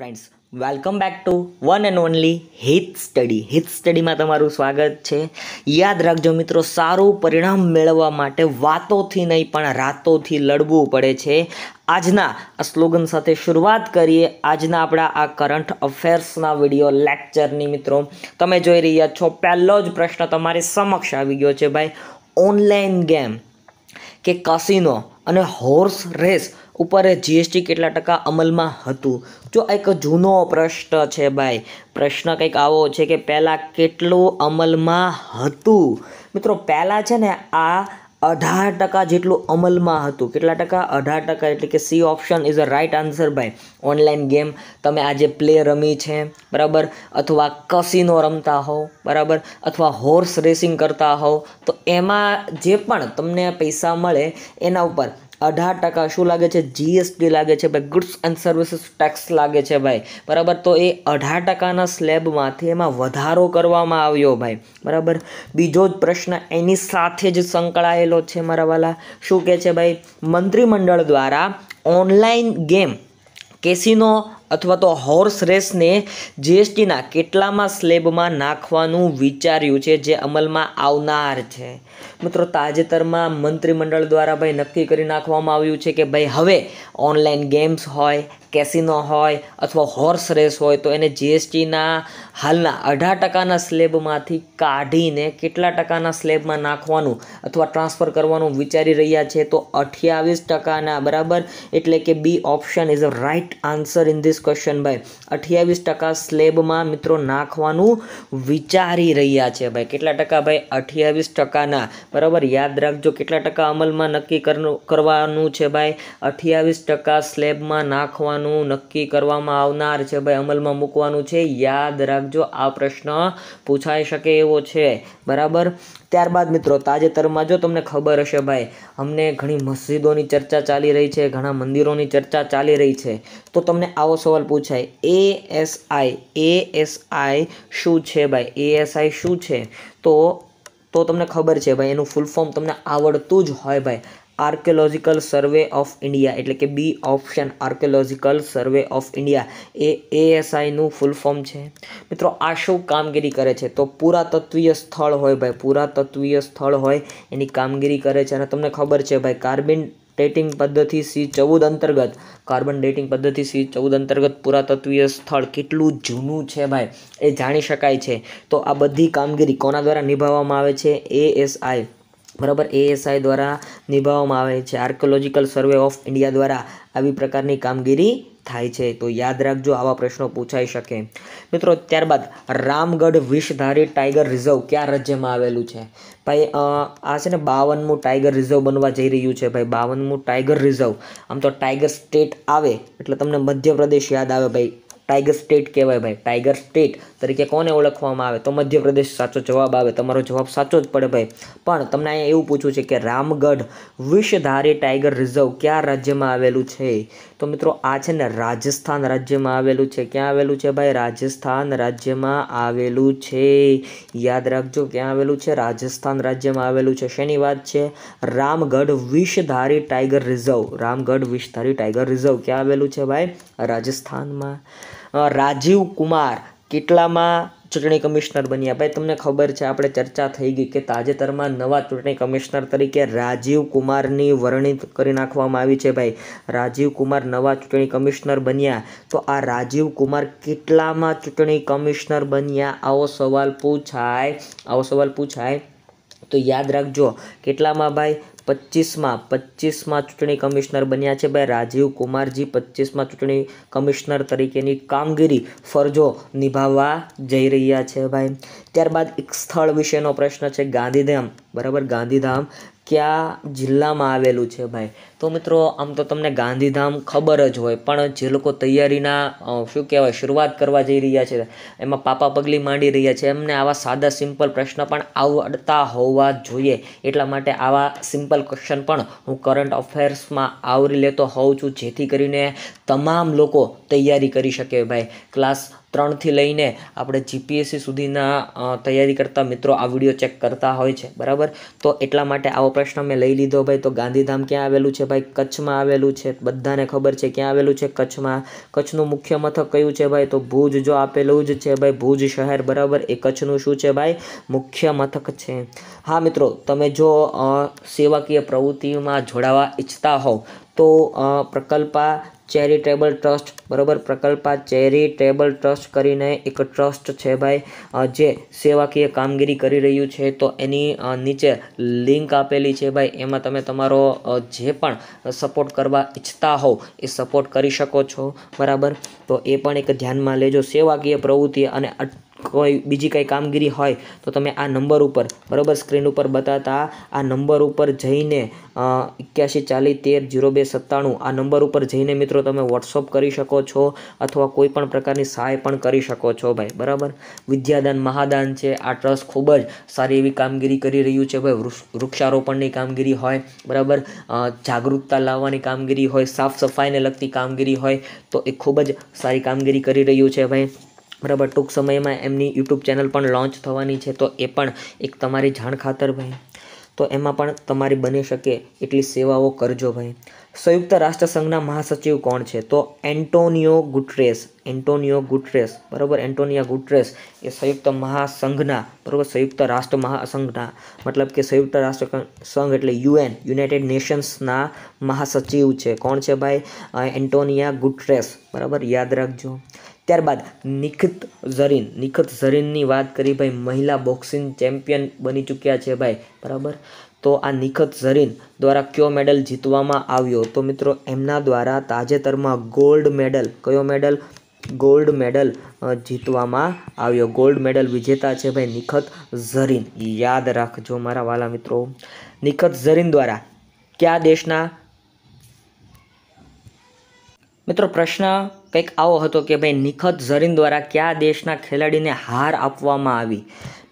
friends welcome back to one and only Hit study હિત સ્ટડીમાં તમારું સ્વાગત છે યાદ રાખજો મિત્રો સારું પરિણામ મેળવવા માટે વાતોથી નહીં પણ રાતોથી લડવું પડે છે આજના આ સ્લોગન સાથે શરૂઆત કરીએ આજના આપણા આ કરંટ અફેર્સના વિડીયો લેક્ચરની મિત્રો તમે જોઈ રહ્યા છો પહેલો જ પ્રશ્ન તમારી સમક્ષ આવી ગયો છે ભાઈ ઓનલાઈન ગેમ કે કાસિનો અને હોર્સ રેસ ઉપર જીએસટી કેટલા ટકા અમલમાં હતું જો એક જૂનો પ્રશ્ન છે ભાઈ પ્રશ્ન કંઈક આવો છે કે પહેલાં કેટલું અમલમાં હતું મિત્રો પહેલાં છે ને આ અઢાર ટકા જેટલું અમલમાં હતું કેટલા ટકા અઢાર ટકા એટલે કે C option is a right answer by online game તમે આજે પ્લે રમી છે બરાબર અથવા કસીનો રમતા હોવ બરાબર અથવા હોર્સ રેસિંગ કરતા હોવ તો એમાં જે પણ તમને પૈસા મળે એના ઉપર અઢાર ટકા શું લાગે છે જીએસટી લાગે છે ભાઈ ગુડ્સ એન્ડ સર્વિસીસ ટેક્સ લાગે છે ભાઈ બરાબર તો એ અઢાર ટકાના સ્લેબમાંથી એમાં વધારો કરવામાં આવ્યો ભાઈ બરાબર બીજો જ પ્રશ્ન એની સાથે જ સંકળાયેલો છે મારા વાલા શું કહે છે ભાઈ મંત્રીમંડળ દ્વારા ઓનલાઈન ગેમ કેસીનો અથવા તો હોર્સ રેસને જીએસટીના કેટલામાં સ્લેબમાં નાખવાનું વિચાર્યું છે જે અમલમાં આવનાર છે મિત્રો તાજેતરમાં મંત્રીમંડળ દ્વારા ભાઈ નક્કી કરી નાખવામાં આવ્યું છે કે ભાઈ હવે ઓનલાઈન ગેમ્સ હોય કેસિનો હોય અથવા હોર્સ રેસ હોય તો એને જીએસટીના હાલના અઢાર ટકાના સ્લેબમાંથી કાઢીને કેટલા ટકાના સ્લેબમાં નાખવાનું અથવા ટ્રાન્સફર કરવાનું વિચારી રહ્યા છે તો અઠ્યાવીસ ટકાના બરાબર એટલે કે B option is a right answer in this question ભાઈ અઠ્યાવીસ ટકા સ્લેબમાં મિત્રો નાખવાનું વિચારી રહ્યા છે ભાઈ કેટલા ટકા ભાઈ અઠ્યાવીસ ટકાના બરાબર યાદ રાખજો કેટલા ટકા અમલમાં નક્કી કરવાનું છે ભાઈ અઠ્યાવીસ ટકા સ્લેબમાં નાખવાનું યોજનાનું નક્કી કરવામાં આવનાર છે ભાઈ અમલમાં મૂકવાનું છે યાદ રાખજો આ પ્રશ્ન પૂછાઈ શકે એવો છે બરાબર ત્યારબાદ મિત્રો તાજેતરમાં જો તમને ખબર હશે ભાઈ અમને ઘણી મસ્જિદોની ચર્ચા ચાલી રહી છે ઘણા મંદિરોની ચર્ચા ચાલી રહી છે તો તમને આવો સવાલ પૂછાય એ એ એસ આઈ એસ આઈ શું છે ભાઈ એ એસ આઈ શું છે તો તો તમને ખબર છે ભાઈ એનું ફૂલ ફોર્મ તમને આવડતું જ હોય ભાઈ આર્કિયોલોજિકલ સર્વે ઓફ ઇન્ડિયા એટલે કે B option archaeological survey of India એ એએસઆઈનું ફૂલ ફોર્મ છે મિત્રો આ શું કામગીરી કરે છે તો પુરાતત્વીય સ્થળ હોય ભાઈ પુરાતત્વીય સ્થળ હોય એની કામગીરી કરે છે અને તમને ખબર છે ભાઈ કાર્બન ડેટિંગ પદ્ધતિ સી ચૌદ અંતર્ગત કાર્બન ડેટિંગ પદ્ધતિ સી ચૌદ અંતર્ગત પુરાતત્વીય સ્થળ કેટલું જૂનું છે ભાઈ એ જાણી શકાય છે તો આ બધી કામગીરી કોના દ્વારા નિભાવવામાં આવે છે એએસઆઈ બરાબર એએસઆઈ દ્વારા નિભાવવામાં આવે છે આર્કોલોજીકલ સર્વે ઓફ ઇન્ડિયા દ્વારા આવી પ્રકારની કામગીરી થાય છે તો યાદ રાખજો આવા પ્રશ્નો પૂછાઈ શકે મિત્રો ત્યારબાદ રામગઢ વિષધારી ટાઈગર રિઝર્વ કયા રાજ્યમાં આવેલું છે ભાઈ આ છે ને બાવનમું ટાઈગર રિઝર્વ બનવા જઈ રહ્યું છે ભાઈ બાવનમું ટાઈગર રિઝર્વ આમ તો ટાઈગર સ્ટેટ આવે એટલે તમને મધ્યપ્રદેશ યાદ આવે ભાઈ ટાઈગર સ્ટેટ કહેવાય ભાઈ ટાઈગર સ્ટેટ તરીકે કોને ઓળખવામાં આવે તો મધ્યપ્રદેશ સાચો જવાબ આવે તમારો જવાબ સાચો જ પડે ભાઈ પણ તમને અહીંયા એવું પૂછ્યું છે કે રામગઢ વિષધારી ટાઈગર રિઝર્વ કયા રાજ્યમાં આવેલું છે તો મિત્રો આ છે ને રાજસ્થાન રાજ્યમાં આવેલું છે ક્યાં આવેલું છે ભાઈ રાજસ્થાન રાજ્યમાં આવેલું છે યાદ રાખજો ક્યાં આવેલું છે રાજસ્થાન રાજ્યમાં આવેલું છે શેની વાત છે Ramgarh Vishdhari tiger reserve Ramgarh Vishdhari tiger reserve ક્યાં આવેલું છે ભાઈ રાજસ્થાનમાં રાજીવ કુમાર કેટલામાં ચૂંટણી કમિશનર બન્યા ભાઈ તમને ખબર છે આપણે ચર્ચા થઈ ગઈ કે તાજેતરમાં નવા ચૂંટણી કમિશનર તરીકે રાજીવ કુમારની વરણી કરી નાખવામાં આવી છે ભાઈ રાજીવ કુમાર નવા ચૂંટણી કમિશનર બન્યા તો આ રાજીવ કુમાર કેટલામાં ચૂંટણી કમિશનર બન્યા આવો સવાલ પૂછાય આવો સવાલ પૂછાય તો યાદ રાખજો કેટલામાં ભાઈ પચીસમાં પચીસમાં ચૂંટણી કમિશનર બન્યા છે ભાઈ રાજીવ કુમારજી પચીસમાં ચૂંટણી કમિશનર તરીકેની કામગીરી ફરજો નિભાવવા જઈ રહ્યા છે ભાઈ ત્યારબાદ એક સ્થળ વિશેનો પ્રશ્ન છે ગાંધીધામ બરાબર ગાંધીધામ કયા જિલ્લામાં આવેલું છે ભાઈ તો મિત્રો આમ તો તમને ગાંધીધામ ખબર જ હોય પણ જે લોકો તૈયારીના શું કહેવાય શરૂઆત કરવા જઈ રહ્યા છે એમાં પાપા પગલી માંડી રહ્યા છે એમને આવા સાદા સિમ્પલ પ્રશ્ન પણ આવડતા હોવા જોઈએ એટલા માટે આવા સિમ્પલ ક્વેશ્ચન પણ હું કરંટ અફેર્સમાં આવરી લેતો હોઉં છું જેથી કરીને તમામ લોકો તૈયારી કરી શકે ભાઈ ક્લાસ ત્રણથી લઈને આપણે જીપીએસસી સુધીના તૈયારી કરતા મિત્રો આ વિડીયો ચેક કરતા હોય છે બરાબર તો એટલા માટે આવો પ્રશ્ન મેં લઈ લીધો ભાઈ તો ગાંધીધામ ક્યાં આવેલું છે ભાઈ કચ્છમાં આવેલું છે બધાને ખબર છે ક્યાં આવેલું છે કચ્છમાં કચ્છનું મુખ્ય મથક કયું છે ભાઈ તો ભુજ જો આપેલું જ છે ભાઈ ભુજ શહેર બરાબર એ કચ્છનું શું છે ભાઈ મુખ્ય મથક છે હા મિત્રો તમે જો સેવાકીય પ્રવૃત્તિમાં જોડાવા ઈચ્છતા હોવ તો પ્રકલ્પા ચેરિટેબલ ટ્રસ્ટ બરોબર પ્રકલ્પા ચેરિટેબલ ટ્રસ્ટ કરીને એક ટ્રસ્ટ છે ભાઈ જે સેવાકીય કામગીરી કરી રહ્યું છે તો એની નીચે લિંક આપેલી છે ભાઈ એમાં તમે તમારો જે પણ સપોર્ટ કરવા ઈચ્છતા હોવ એ સપોર્ટ કરી શકો છો બરાબર તો એ પણ એક ધ્યાનમાં લેજો સેવાકીય પ્રવૃત્તિ અને કોઈ બીજી કંઈ કામગીરી હોય તો તમે આ નંબર ઉપર બરાબર સ્ક્રીન ઉપર બતાતા આ નંબર ઉપર જઈને એક્યાસી ચાલીસ તેર જીરો બે સત્તાણું આ નંબર ઉપર જઈને મિત્રો તમે વોટ્સઅપ કરી શકો છો અથવા કોઈ પણ પ્રકારની સહાય પણ કરી શકો છો ભાઈ બરાબર વિદ્યાદાન મહાદાન છે આ ટ્રસ્ટ ખૂબ જ સારી એવી કામગીરી કરી રહ્યું છે ભાઈ વૃક્ષારોપણની કામગીરી હોય બરાબર જાગૃતતા લાવવાની કામગીરી હોય સાફ સફાઈને લગતી કામગીરી હોય તો એ ખૂબ જ સારી કામગીરી કરી રહ્યું છે ભાઈ બરાબર ટૂંક સમયમાં એમની યુટ્યુબ ચેનલ પણ લોન્ચ થવાની છે તો એ પણ એક તમારી જાણ ખાતર ભાઈ તો એમાં પણ તમારી બની શકે એટલી સેવાઓ કરજો ભાઈ સંયુક્ત રાષ્ટ્રસંઘના મહાસચિવ કોણ છે તો એન્ટોનિયો ગુટરેસ એન્ટોનિયો ગુટરેસ બરાબર એન્ટોનિયા ગુટ્રેસ એ સંયુક્ત મહાસંઘના બરાબર સંયુક્ત રાષ્ટ્ર મહાસંઘના મતલબ કે સંયુક્ત રાષ્ટ્ર સંઘ એટલે યુએન યુનાઇટેડ નેશન્સના મહાસચિવ છે કોણ છે ભાઈ એન્ટોનિયા ગુટ્રેસ બરાબર યાદ રાખજો ત્યારબાદ નિખત ઝરીન નિખત ઝરીનની વાત કરી ભાઈ મહિલા બોક્સિંગ ચેમ્પિયન બની ચૂક્યા છે ભાઈ બરાબર તો આ નિખત ઝરીન દ્વારા કયો મેડલ જીતવામાં આવ્યો તો મિત્રો એમના દ્વારા તાજેતરમાં ગોલ્ડ મેડલ કયો મેડલ ગોલ્ડ મેડલ જીતવામાં આવ્યો ગોલ્ડ મેડલ વિજેતા છે ભાઈ નિખત ઝરીન યાદ રાખજો મારા વાલા મિત્રો નિખત ઝરીન દ્વારા કયા દેશના મિત્રો પ્રશ્ન કંઈક આવો હતો કે ભાઈ નિખત ઝરીન દ્વારા કયા દેશના ખેલાડીને હાર આપવામાં આવી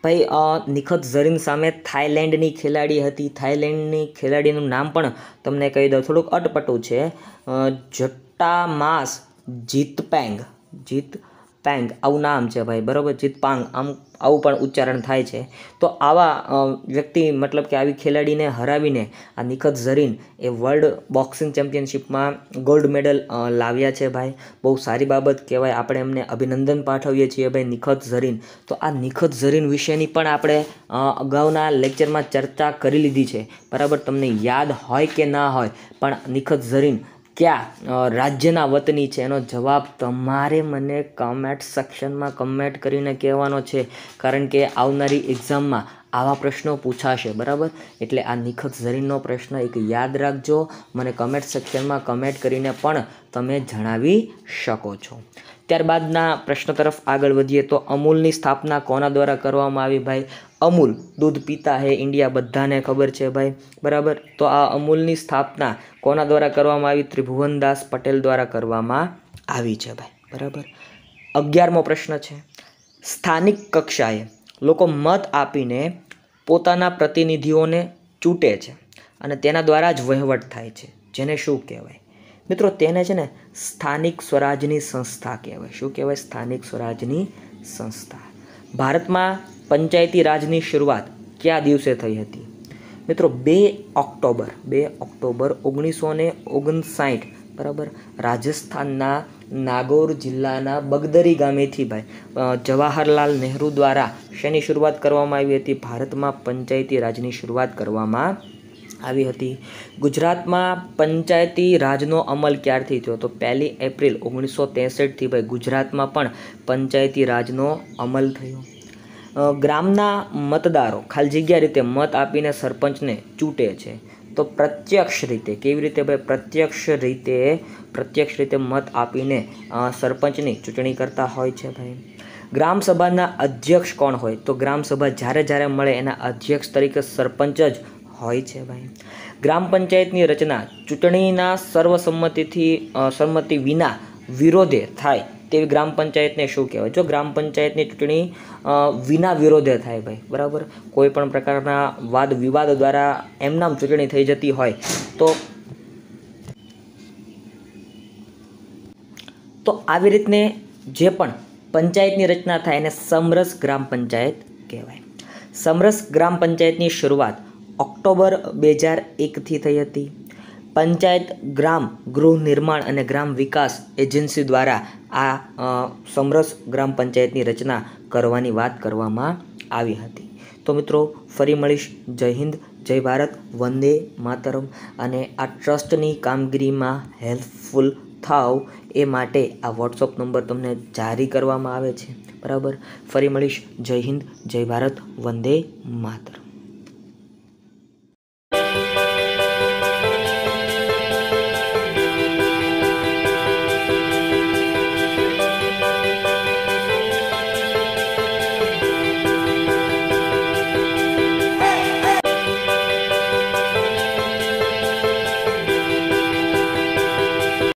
ભાઈ નિખત ઝરીન સામે થાઈલેન્ડની ખેલાડી હતી થાઈલેન્ડની ખેલાડીનું નામ પણ તમને કહી દઉં થોડુંક અટપટું છે જટ્ટા જટ્ટામાસ જીતપેંગ જીત પેંગ આવું નામ છે ભાઈ બરાબર જીતપાંગ આમ આવું પણ ઉચ્ચારણ થાય છે તો આવા વ્યક્તિ મતલબ કે આવી ખેલાડીને હરાવીને આ નિખત ઝરીન એ વર્લ્ડ બોક્સિંગ ચેમ્પિયનશિપમાં ગોલ્ડ મેડલ લાવ્યા છે ભાઈ બહુ સારી બાબત કહેવાય આપણે એમને અભિનંદન પાઠવીએ છીએ ભાઈ નિખત ઝરીન તો આ નિખત ઝરીન વિશેની પણ આપણે અગાઉના લેક્ચરમાં ચર્ચા કરી લીધી છે બરાબર તમને યાદ હોય કે ના હોય પણ નિખત ઝરીન ક્યાં રાજ્યના વતની છે એનો જવાબ તમારે મને કમેન્ટ સેક્શનમાં કમેન્ટ કરીને કહેવાનો છે કારણ કે આવનારી એક્ઝામમાં આવા પ્રશ્નો પૂછાશે બરાબર એટલે આ નિખત ઝરીનનો પ્રશ્ન એક યાદ રાખજો મને કમેન્ટ સેક્શનમાં કમેન્ટ કરીને પણ તમે જણાવી શકો છો ત્યારબાદના પ્રશ્ન તરફ આગળ વધીએ તો અમૂલની સ્થાપના કોના દ્વારા કરવામાં આવી ભાઈ અમૂલ દૂધ પીતા હે ઇન્ડિયા બધાને ખબર છે ભાઈ બરાબર તો આ અમૂલની સ્થાપના કોના દ્વારા કરવામાં આવી ત્રિભુવનદાસ પટેલ દ્વારા કરવામાં આવી છે ભાઈ બરાબર અગિયારમો પ્રશ્ન છે સ્થાનિક કક્ષાએ લોકો મત આપીને પોતાના પ્રતિનિધિઓને ચૂંટે છે અને તેના દ્વારા જ વહીવટ થાય છે જેને શું કહેવાય મિત્રો તેને છે ને સ્થાનિક સ્વરાજની સંસ્થા કહેવાય શું કહેવાય સ્થાનિક સ્વરાજની સંસ્થા ભારતમાં પંચાયતી રાજની શરૂઆત કયા દિવસે થઈ હતી મિત્રો બે ઓક્ટોબર બે ઓક્ટોબર ઓગણીસો ને ઓગણસાઠ બરાબર રાજસ્થાનના નાગોર જિલ્લાના બગદરી ગામેથી ભાઈ જવાહરલાલ નહેરુ દ્વારા શેની શરૂઆત કરવામાં આવી હતી ભારતમાં પંચાયતી રાજની શરૂઆત કરવામાં આવી હતી ગુજરાતમાં પંચાયતી રાજનો અમલ ક્યારથી થયો તો પહેલી એપ્રિલ ઓગણીસો ત્રેસઠથી ભાઈ ગુજરાતમાં પણ પંચાયતી રાજનો અમલ થયો ગ્રામના મતદારો ખાલી જગ્યા રીતે મત આપીને સરપંચને ચૂંટે છે તો પ્રત્યક્ષ રીતે કેવી રીતે ભાઈ પ્રત્યક્ષ રીતે પ્રત્યક્ષ રીતે મત આપીને સરપંચની ચૂંટણી કરતા હોય છે ભાઈ ગ્રામસભાના અધ્યક્ષ કોણ હોય તો ગ્રામસભા જ્યારે જ્યારે મળે એના અધ્યક્ષ તરીકે સરપંચ જ હોય છે ભાઈ ગ્રામ પંચાયતની રચના ચૂંટણીના સર્વસંમતિથી સંમતિ વિના વિરોધે થાય તેવી ગ્રામ પંચાયતને શું કહેવાય જો ગ્રામ પંચાયતની ચૂંટણી વિના વિરોધે થાય ભાઈ બરાબર કોઈ પણ પ્રકારના વાદ વિવાદ દ્વારા એમનામ ચૂંટણી થઈ જતી હોય તો તો આવી રીતને જે પણ પંચાયતની રચના થાય એને સમરસ ગ્રામ પંચાયત કહેવાય સમરસ ગ્રામ પંચાયતની શરૂઆત ઓક્ટોબર બે હજાર એકથી થઈ હતી પંચાયત ગ્રામ ગૃહ નિર્માણ અને ગ્રામ વિકાસ એજન્સી દ્વારા આ સમરસ ગ્રામ પંચાયતની રચના કરવાની વાત કરવામાં આવી હતી તો મિત્રો ફરી મળીશ જય હિન્દ જય ભારત વંદે માતરમ અને આ ટ્રસ્ટની કામગીરીમાં હેલ્પફુલ થાવ એ માટે આ વોટ્સઅપ નંબર તમને જારી કરવામાં આવે છે બરાબર ફરી મળીશ જય હિન્દ જય ભારત વંદે માતરમ